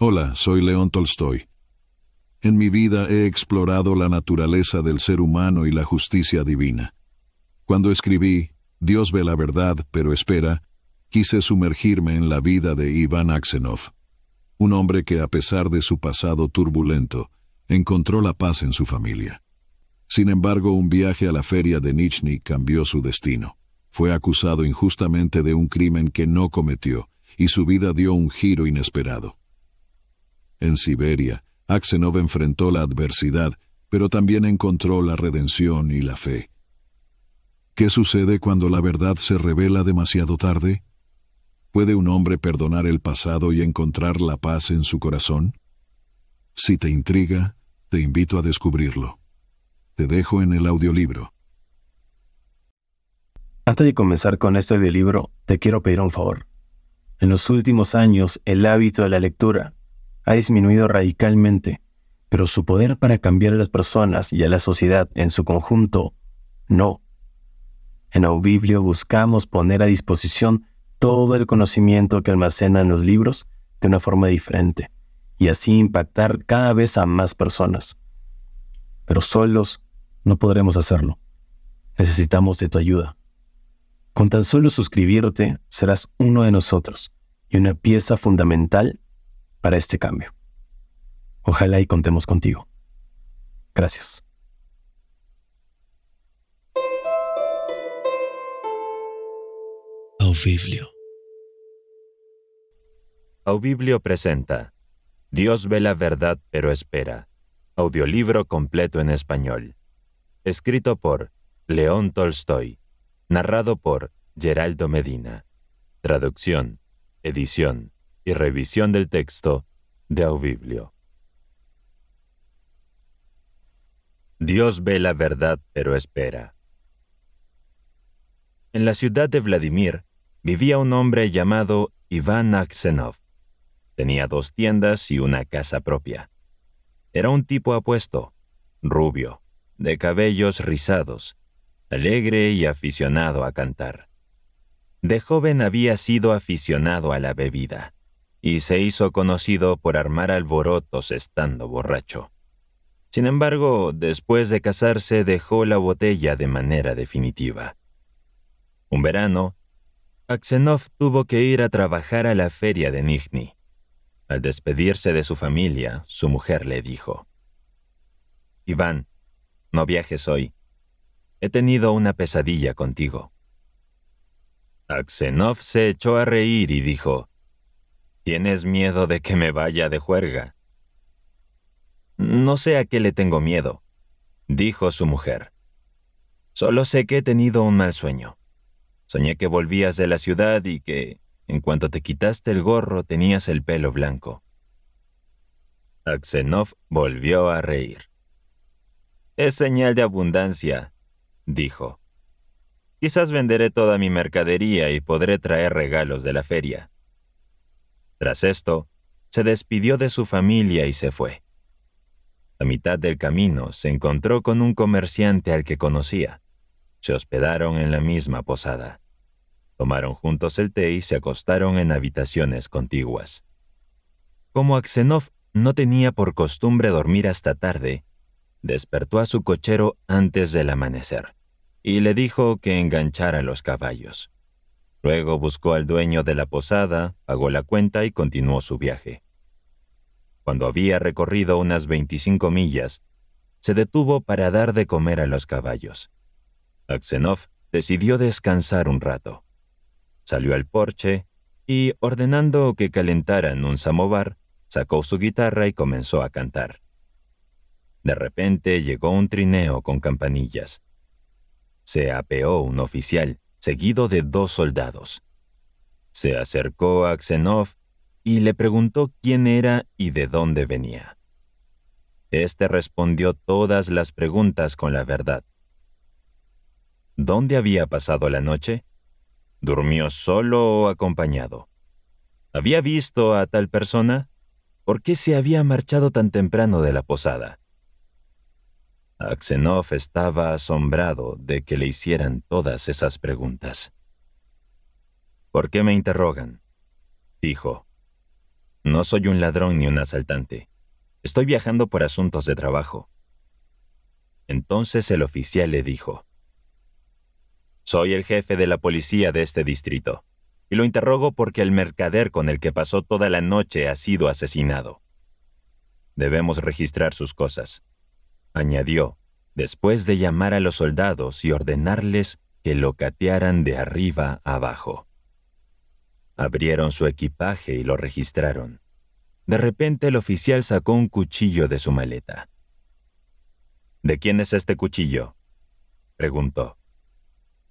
Hola, soy León Tolstoy. En mi vida he explorado la naturaleza del ser humano y la justicia divina. Cuando escribí Dios ve la verdad, pero espera, quise sumergirme en la vida de Iván Aksenov, un hombre que a pesar de su pasado turbulento, encontró la paz en su familia. Sin embargo, un viaje a la feria de Nizhny cambió su destino. Fue acusado injustamente de un crimen que no cometió, y su vida dio un giro inesperado. En Siberia, Aksenov enfrentó la adversidad, pero también encontró la redención y la fe. ¿Qué sucede cuando la verdad se revela demasiado tarde? ¿Puede un hombre perdonar el pasado y encontrar la paz en su corazón? Si te intriga, te invito a descubrirlo. Te dejo en el audiolibro. Antes de comenzar con este audiolibro, te quiero pedir un favor. En los últimos años, el hábito de la lectura ha disminuido radicalmente, pero su poder para cambiar a las personas y a la sociedad en su conjunto, no. En Aubiblio buscamos poner a disposición todo el conocimiento que almacenan los libros de una forma diferente y así impactar cada vez a más personas. Pero solos no podremos hacerlo. Necesitamos de tu ayuda. Con tan solo suscribirte serás uno de nosotros y una pieza fundamental para este cambio. Ojalá y contemos contigo. Gracias. Aubiblio. Aubiblio presenta Dios ve la verdad pero espera. Audiolibro completo en español. Escrito por León Tolstoy. Narrado por Geraldo Medina. Traducción. Edición revisión del texto de Aubiblio. Dios ve la verdad pero espera. En la ciudad de Vladimir vivía un hombre llamado Iván Aksenov. Tenía dos tiendas y una casa propia. Era un tipo apuesto, rubio, de cabellos rizados, alegre y aficionado a cantar. De joven había sido aficionado a la bebida y se hizo conocido por armar alborotos estando borracho. Sin embargo, después de casarse dejó la botella de manera definitiva. Un verano, Aksenov tuvo que ir a trabajar a la feria de Nizhny. Al despedirse de su familia, su mujer le dijo, Iván, no viajes hoy. He tenido una pesadilla contigo. Aksenov se echó a reír y dijo, ¿Tienes miedo de que me vaya de juerga? No sé a qué le tengo miedo, dijo su mujer. Solo sé que he tenido un mal sueño. Soñé que volvías de la ciudad y que, en cuanto te quitaste el gorro, tenías el pelo blanco. Aksenov volvió a reír. Es señal de abundancia, dijo. Quizás venderé toda mi mercadería y podré traer regalos de la feria. Tras esto, se despidió de su familia y se fue. A mitad del camino se encontró con un comerciante al que conocía. Se hospedaron en la misma posada. Tomaron juntos el té y se acostaron en habitaciones contiguas. Como Aksenov no tenía por costumbre dormir hasta tarde, despertó a su cochero antes del amanecer y le dijo que enganchara los caballos. Luego buscó al dueño de la posada, pagó la cuenta y continuó su viaje. Cuando había recorrido unas 25 millas, se detuvo para dar de comer a los caballos. Aksenov decidió descansar un rato. Salió al porche y, ordenando que calentaran un samovar, sacó su guitarra y comenzó a cantar. De repente llegó un trineo con campanillas. Se apeó un oficial seguido de dos soldados. Se acercó a Xenov y le preguntó quién era y de dónde venía. Este respondió todas las preguntas con la verdad. ¿Dónde había pasado la noche? ¿Durmió solo o acompañado? ¿Había visto a tal persona? ¿Por qué se había marchado tan temprano de la posada? Aksenov estaba asombrado de que le hicieran todas esas preguntas. ¿Por qué me interrogan? dijo. No soy un ladrón ni un asaltante. Estoy viajando por asuntos de trabajo. Entonces el oficial le dijo, Soy el jefe de la policía de este distrito, y lo interrogo porque el mercader con el que pasó toda la noche ha sido asesinado. Debemos registrar sus cosas añadió, después de llamar a los soldados y ordenarles que lo catearan de arriba abajo. Abrieron su equipaje y lo registraron. De repente el oficial sacó un cuchillo de su maleta. ¿De quién es este cuchillo? preguntó.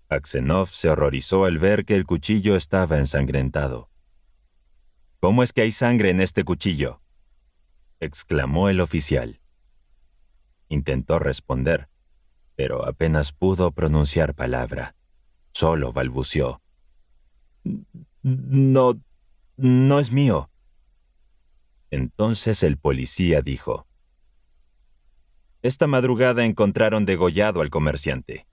Aksenov se horrorizó al ver que el cuchillo estaba ensangrentado. ¿Cómo es que hay sangre en este cuchillo? exclamó el oficial. Intentó responder, pero apenas pudo pronunciar palabra. Solo balbuceó. No, no es mío. Entonces el policía dijo, Esta madrugada encontraron degollado al comerciante.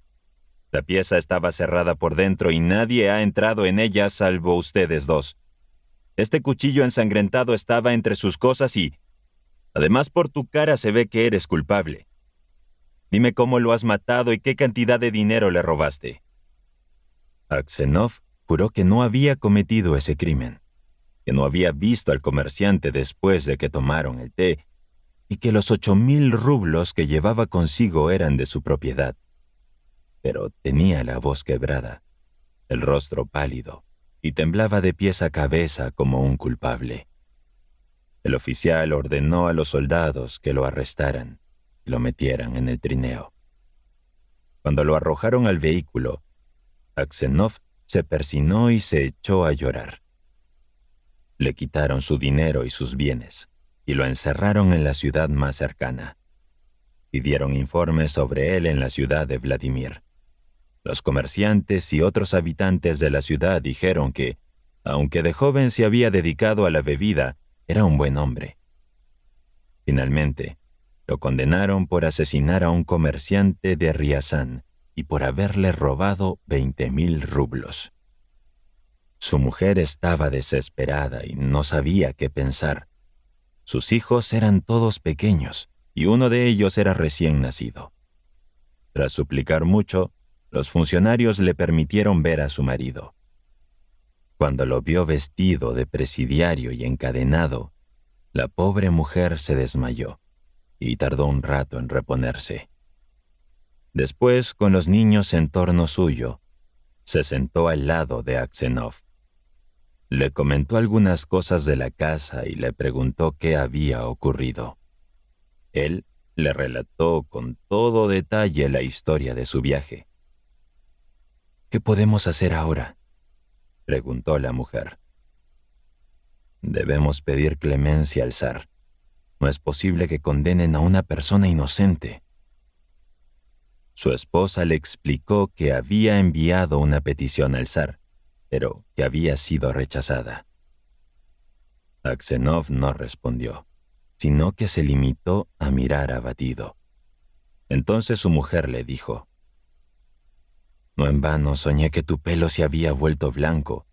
La pieza estaba cerrada por dentro y nadie ha entrado en ella salvo ustedes dos. Este cuchillo ensangrentado estaba entre sus cosas y Además, por tu cara se ve que eres culpable. Dime cómo lo has matado y qué cantidad de dinero le robaste. Aksenov juró que no había cometido ese crimen, que no había visto al comerciante después de que tomaron el té y que los ocho mil rublos que llevaba consigo eran de su propiedad. Pero tenía la voz quebrada, el rostro pálido y temblaba de pies a cabeza como un culpable. El oficial ordenó a los soldados que lo arrestaran y lo metieran en el trineo. Cuando lo arrojaron al vehículo, Aksenov se persinó y se echó a llorar. Le quitaron su dinero y sus bienes y lo encerraron en la ciudad más cercana. Dieron informes sobre él en la ciudad de Vladimir. Los comerciantes y otros habitantes de la ciudad dijeron que, aunque de joven se había dedicado a la bebida, era un buen hombre. Finalmente, lo condenaron por asesinar a un comerciante de Riazán y por haberle robado 20 mil rublos. Su mujer estaba desesperada y no sabía qué pensar. Sus hijos eran todos pequeños y uno de ellos era recién nacido. Tras suplicar mucho, los funcionarios le permitieron ver a su marido. Cuando lo vio vestido de presidiario y encadenado, la pobre mujer se desmayó y tardó un rato en reponerse. Después, con los niños en torno suyo, se sentó al lado de Aksenov. Le comentó algunas cosas de la casa y le preguntó qué había ocurrido. Él le relató con todo detalle la historia de su viaje. ¿Qué podemos hacer ahora? preguntó la mujer. Debemos pedir clemencia al zar. No es posible que condenen a una persona inocente. Su esposa le explicó que había enviado una petición al zar, pero que había sido rechazada. Aksenov no respondió, sino que se limitó a mirar abatido. Entonces su mujer le dijo, no en vano soñé que tu pelo se había vuelto blanco.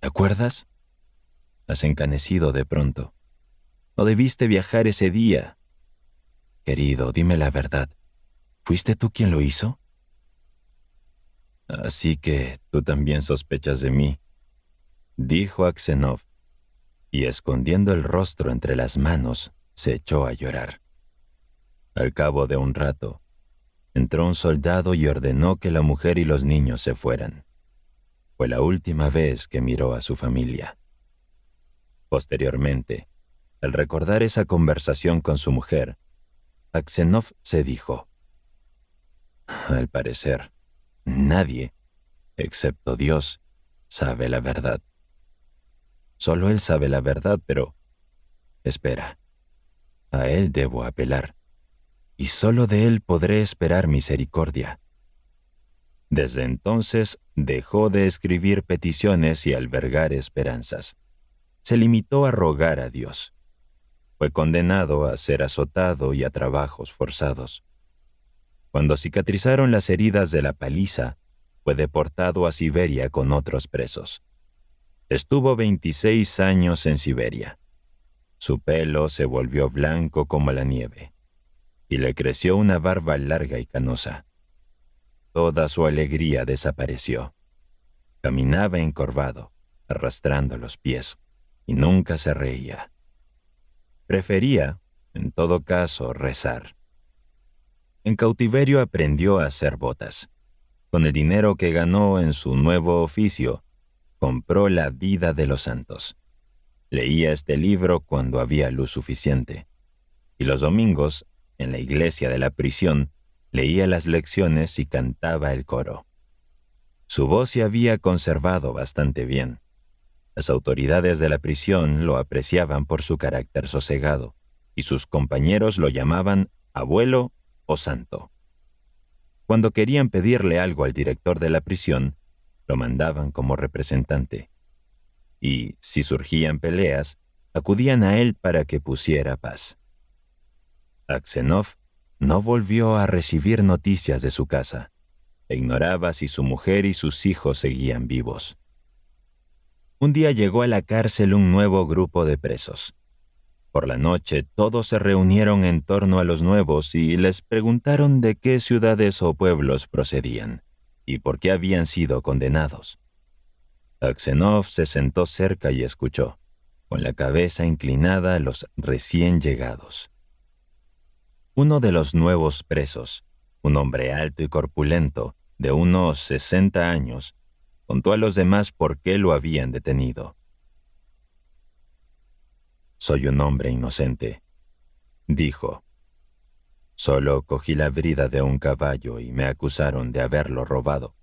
¿Te acuerdas? Has encanecido de pronto. No debiste viajar ese día. Querido, dime la verdad. ¿Fuiste tú quien lo hizo? Así que tú también sospechas de mí, dijo Aksenov, y escondiendo el rostro entre las manos, se echó a llorar. Al cabo de un rato, Entró un soldado y ordenó que la mujer y los niños se fueran. Fue la última vez que miró a su familia. Posteriormente, al recordar esa conversación con su mujer, Aksenov se dijo, Al parecer, nadie, excepto Dios, sabe la verdad. Solo Él sabe la verdad, pero... Espera, a Él debo apelar y solo de él podré esperar misericordia. Desde entonces dejó de escribir peticiones y albergar esperanzas. Se limitó a rogar a Dios. Fue condenado a ser azotado y a trabajos forzados. Cuando cicatrizaron las heridas de la paliza, fue deportado a Siberia con otros presos. Estuvo 26 años en Siberia. Su pelo se volvió blanco como la nieve y le creció una barba larga y canosa. Toda su alegría desapareció. Caminaba encorvado, arrastrando los pies, y nunca se reía. Prefería, en todo caso, rezar. En cautiverio aprendió a hacer botas. Con el dinero que ganó en su nuevo oficio, compró la vida de los santos. Leía este libro cuando había luz suficiente, y los domingos en la iglesia de la prisión, leía las lecciones y cantaba el coro. Su voz se había conservado bastante bien. Las autoridades de la prisión lo apreciaban por su carácter sosegado, y sus compañeros lo llamaban abuelo o santo. Cuando querían pedirle algo al director de la prisión, lo mandaban como representante. Y, si surgían peleas, acudían a él para que pusiera paz. Aksenov no volvió a recibir noticias de su casa. E ignoraba si su mujer y sus hijos seguían vivos. Un día llegó a la cárcel un nuevo grupo de presos. Por la noche todos se reunieron en torno a los nuevos y les preguntaron de qué ciudades o pueblos procedían y por qué habían sido condenados. Aksenov se sentó cerca y escuchó, con la cabeza inclinada a los recién llegados. Uno de los nuevos presos, un hombre alto y corpulento, de unos 60 años, contó a los demás por qué lo habían detenido. Soy un hombre inocente, dijo. Solo cogí la brida de un caballo y me acusaron de haberlo robado.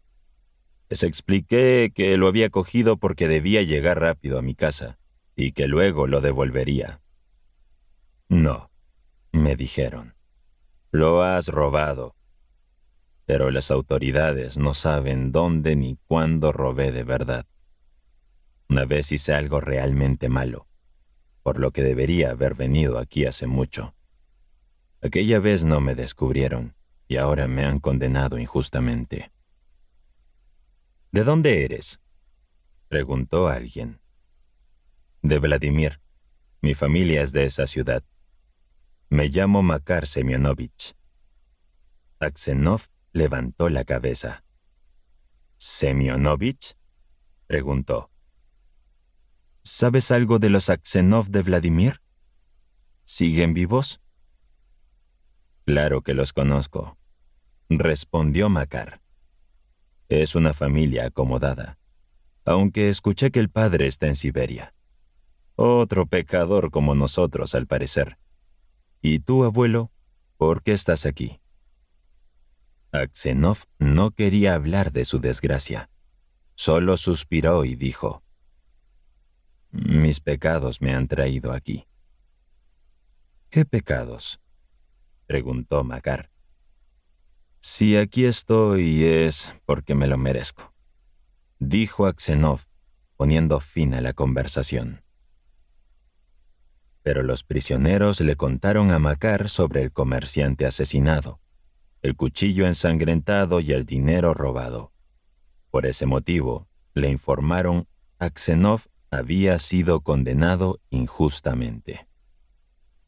Les expliqué que lo había cogido porque debía llegar rápido a mi casa y que luego lo devolvería. No, me dijeron. Lo has robado. Pero las autoridades no saben dónde ni cuándo robé de verdad. Una vez hice algo realmente malo, por lo que debería haber venido aquí hace mucho. Aquella vez no me descubrieron y ahora me han condenado injustamente. ¿De dónde eres? preguntó alguien. De Vladimir. Mi familia es de esa ciudad. Me llamo Makar Semyonovich. Aksenov levantó la cabeza. ¿Semyonovich? preguntó. ¿Sabes algo de los Aksenov de Vladimir? ¿Siguen vivos? Claro que los conozco, respondió Makar. Es una familia acomodada, aunque escuché que el padre está en Siberia. Otro pecador como nosotros, al parecer. ¿Y tú, abuelo? ¿Por qué estás aquí? Aksenov no quería hablar de su desgracia. Solo suspiró y dijo, Mis pecados me han traído aquí. ¿Qué pecados? preguntó Macar. Si aquí estoy es porque me lo merezco, dijo Aksenov, poniendo fin a la conversación pero los prisioneros le contaron a Makar sobre el comerciante asesinado, el cuchillo ensangrentado y el dinero robado. Por ese motivo, le informaron Aksenov había sido condenado injustamente.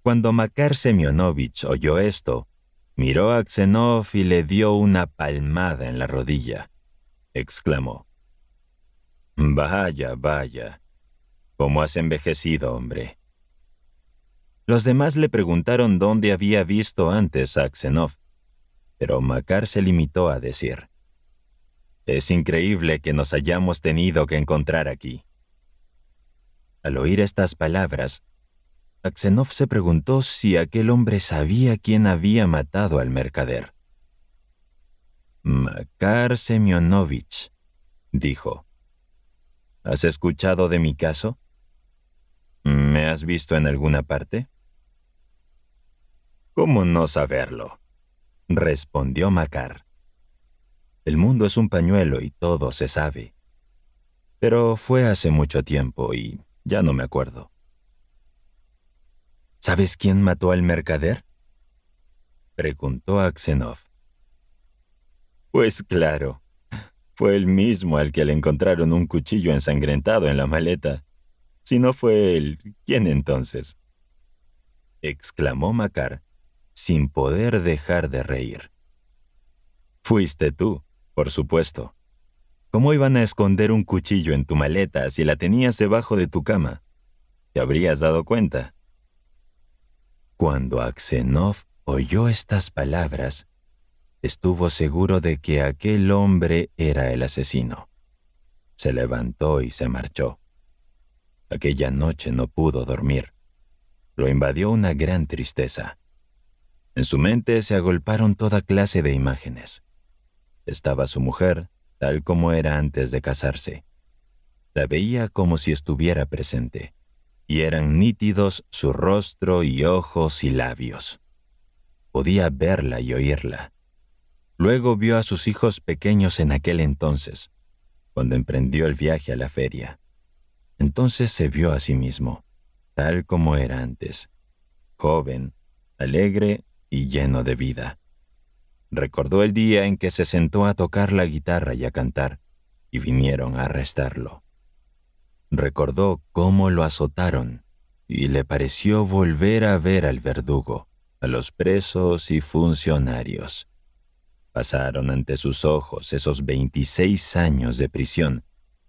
Cuando Makar Semyonovich oyó esto, miró a Aksenov y le dio una palmada en la rodilla. Exclamó, Vaya, vaya, cómo has envejecido, hombre. Los demás le preguntaron dónde había visto antes a Aksenov, pero Makar se limitó a decir, Es increíble que nos hayamos tenido que encontrar aquí. Al oír estas palabras, Aksenov se preguntó si aquel hombre sabía quién había matado al mercader. Makar Semyonovich, dijo. ¿Has escuchado de mi caso? ¿Me has visto en alguna parte? ¿Cómo no saberlo? respondió Macar. El mundo es un pañuelo y todo se sabe. Pero fue hace mucho tiempo y ya no me acuerdo. ¿Sabes quién mató al mercader? preguntó Aksenov. Pues claro, fue el mismo al que le encontraron un cuchillo ensangrentado en la maleta. Si no fue él, ¿quién entonces? exclamó Macar, sin poder dejar de reír. Fuiste tú, por supuesto. ¿Cómo iban a esconder un cuchillo en tu maleta si la tenías debajo de tu cama? ¿Te habrías dado cuenta? Cuando Aksenov oyó estas palabras, estuvo seguro de que aquel hombre era el asesino. Se levantó y se marchó. Aquella noche no pudo dormir. Lo invadió una gran tristeza. En su mente se agolparon toda clase de imágenes. Estaba su mujer, tal como era antes de casarse. La veía como si estuviera presente, y eran nítidos su rostro y ojos y labios. Podía verla y oírla. Luego vio a sus hijos pequeños en aquel entonces, cuando emprendió el viaje a la feria. Entonces se vio a sí mismo, tal como era antes, joven, alegre y lleno de vida. Recordó el día en que se sentó a tocar la guitarra y a cantar, y vinieron a arrestarlo. Recordó cómo lo azotaron, y le pareció volver a ver al verdugo, a los presos y funcionarios. Pasaron ante sus ojos esos 26 años de prisión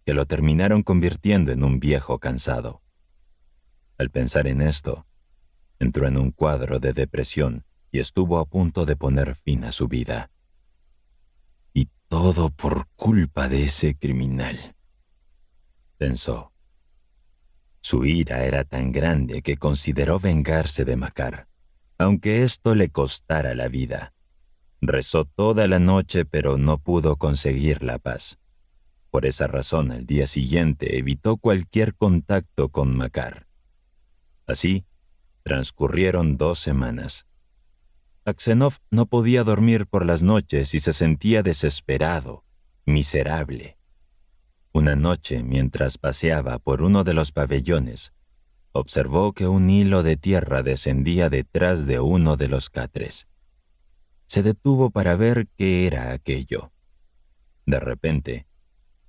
que lo terminaron convirtiendo en un viejo cansado. Al pensar en esto, entró en un cuadro de depresión y estuvo a punto de poner fin a su vida. Y todo por culpa de ese criminal. Pensó. Su ira era tan grande que consideró vengarse de Macar, aunque esto le costara la vida. Rezó toda la noche pero no pudo conseguir la paz. Por esa razón al día siguiente evitó cualquier contacto con Macar. Así, transcurrieron dos semanas. Axenov no podía dormir por las noches y se sentía desesperado, miserable. Una noche, mientras paseaba por uno de los pabellones, observó que un hilo de tierra descendía detrás de uno de los catres. Se detuvo para ver qué era aquello. De repente,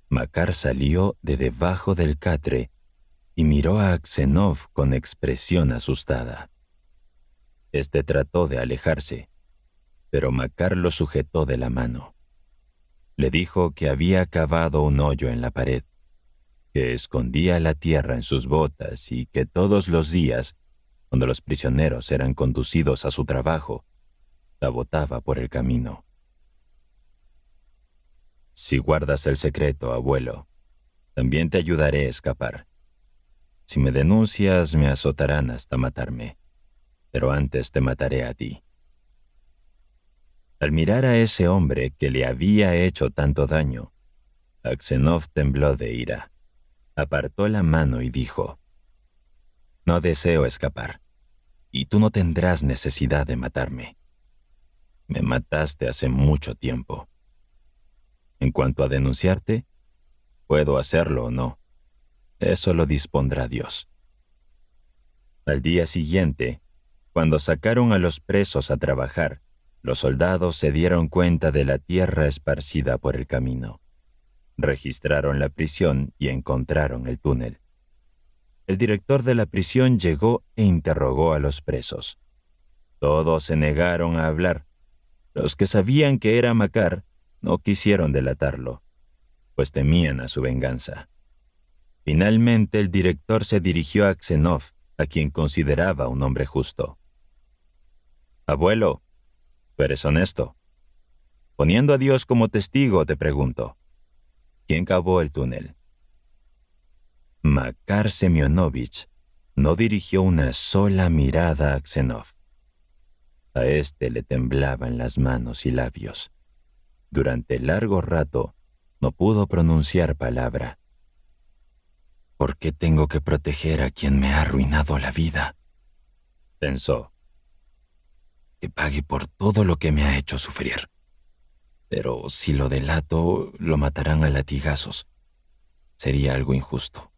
Macar salió de debajo del catre y miró a Axenov con expresión asustada. Este trató de alejarse, pero Macar lo sujetó de la mano. Le dijo que había cavado un hoyo en la pared, que escondía la tierra en sus botas y que todos los días, cuando los prisioneros eran conducidos a su trabajo, la botaba por el camino. Si guardas el secreto, abuelo, también te ayudaré a escapar. Si me denuncias, me azotarán hasta matarme pero antes te mataré a ti. Al mirar a ese hombre que le había hecho tanto daño, Aksenov tembló de ira, apartó la mano y dijo, No deseo escapar, y tú no tendrás necesidad de matarme. Me mataste hace mucho tiempo. En cuanto a denunciarte, puedo hacerlo o no. Eso lo dispondrá Dios. Al día siguiente, cuando sacaron a los presos a trabajar, los soldados se dieron cuenta de la tierra esparcida por el camino. Registraron la prisión y encontraron el túnel. El director de la prisión llegó e interrogó a los presos. Todos se negaron a hablar. Los que sabían que era Macar no quisieron delatarlo, pues temían a su venganza. Finalmente el director se dirigió a Xenov, a quien consideraba un hombre justo. Abuelo, pero es honesto. Poniendo a Dios como testigo, te pregunto, ¿quién cavó el túnel? Makar Semyonovich no dirigió una sola mirada a Xenov. A este le temblaban las manos y labios. Durante largo rato no pudo pronunciar palabra. ¿Por qué tengo que proteger a quien me ha arruinado la vida? pensó que pague por todo lo que me ha hecho sufrir. Pero si lo delato, lo matarán a latigazos. Sería algo injusto.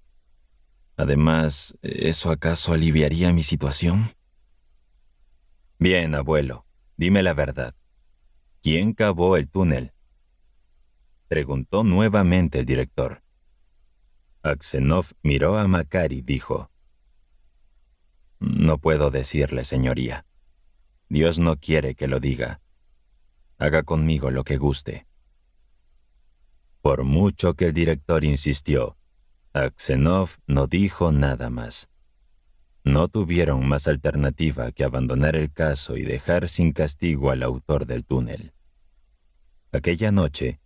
Además, ¿eso acaso aliviaría mi situación? Bien, abuelo, dime la verdad. ¿Quién cavó el túnel? Preguntó nuevamente el director. Aksenov miró a Makari y dijo, No puedo decirle, señoría. Dios no quiere que lo diga. Haga conmigo lo que guste. Por mucho que el director insistió, Aksenov no dijo nada más. No tuvieron más alternativa que abandonar el caso y dejar sin castigo al autor del túnel. Aquella noche,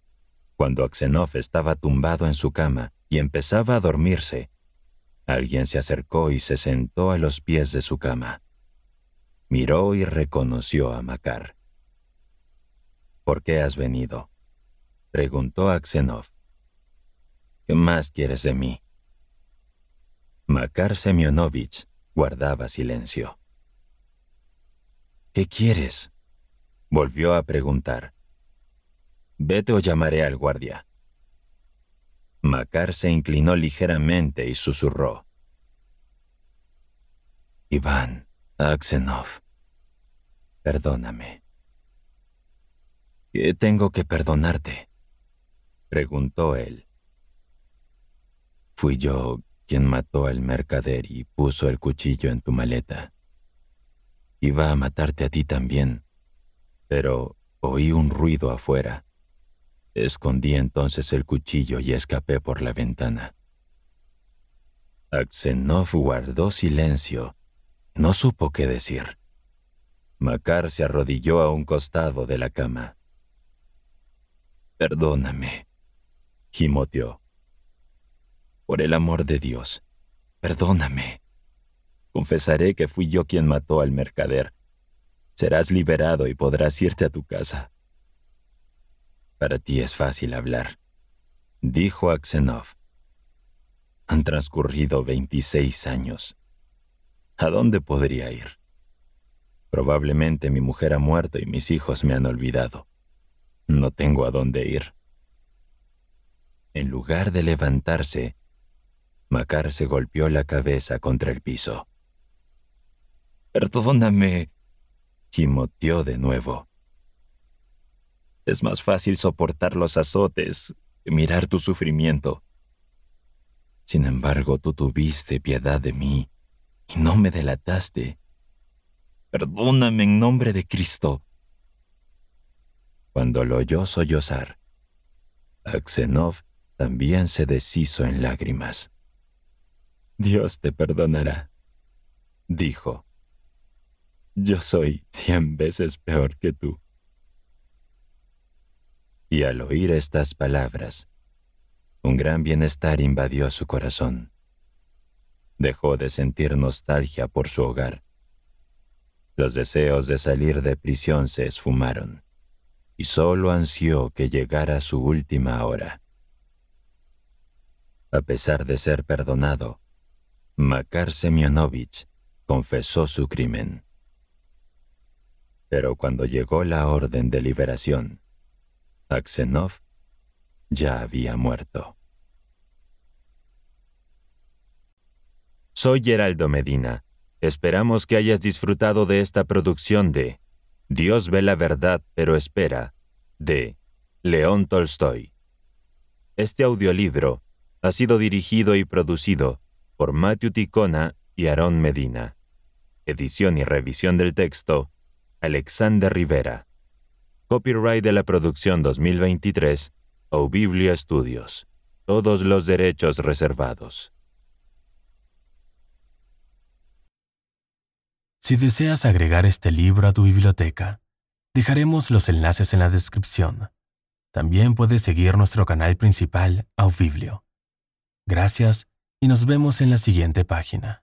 cuando Aksenov estaba tumbado en su cama y empezaba a dormirse, alguien se acercó y se sentó a los pies de su cama. Miró y reconoció a Makar. ¿Por qué has venido? preguntó Aksenov. ¿Qué más quieres de mí? Makar Semyonovich guardaba silencio. ¿Qué quieres? volvió a preguntar. Vete o llamaré al guardia. Makar se inclinó ligeramente y susurró. Iván. Aksenov, perdóname. ¿Qué tengo que perdonarte? Preguntó él. Fui yo quien mató al mercader y puso el cuchillo en tu maleta. Iba a matarte a ti también, pero oí un ruido afuera. Escondí entonces el cuchillo y escapé por la ventana. Aksenov guardó silencio no supo qué decir. Macar se arrodilló a un costado de la cama. Perdóname, gimoteó. Por el amor de Dios, perdóname. Confesaré que fui yo quien mató al mercader. Serás liberado y podrás irte a tu casa. Para ti es fácil hablar, dijo Aksenov. Han transcurrido 26 años. ¿A dónde podría ir? Probablemente mi mujer ha muerto y mis hijos me han olvidado. No tengo a dónde ir. En lugar de levantarse, Macar se golpeó la cabeza contra el piso. Perdóname, gimoteó de nuevo. Es más fácil soportar los azotes que mirar tu sufrimiento. Sin embargo, tú tuviste piedad de mí y no me delataste. Perdóname en nombre de Cristo. Cuando lo oyó sollozar, Aksenov también se deshizo en lágrimas. Dios te perdonará, dijo. Yo soy cien veces peor que tú. Y al oír estas palabras, un gran bienestar invadió su corazón dejó de sentir nostalgia por su hogar. Los deseos de salir de prisión se esfumaron, y solo ansió que llegara su última hora. A pesar de ser perdonado, Makar Semyonovich confesó su crimen. Pero cuando llegó la orden de liberación, Aksenov ya había muerto. Soy Geraldo Medina. Esperamos que hayas disfrutado de esta producción de Dios ve la verdad pero espera de León Tolstoy. Este audiolibro ha sido dirigido y producido por Matthew Ticona y Aarón Medina. Edición y revisión del texto, Alexander Rivera. Copyright de la producción 2023, Biblia Studios. Todos los derechos reservados. Si deseas agregar este libro a tu biblioteca, dejaremos los enlaces en la descripción. También puedes seguir nuestro canal principal, Aufiblio. Gracias y nos vemos en la siguiente página.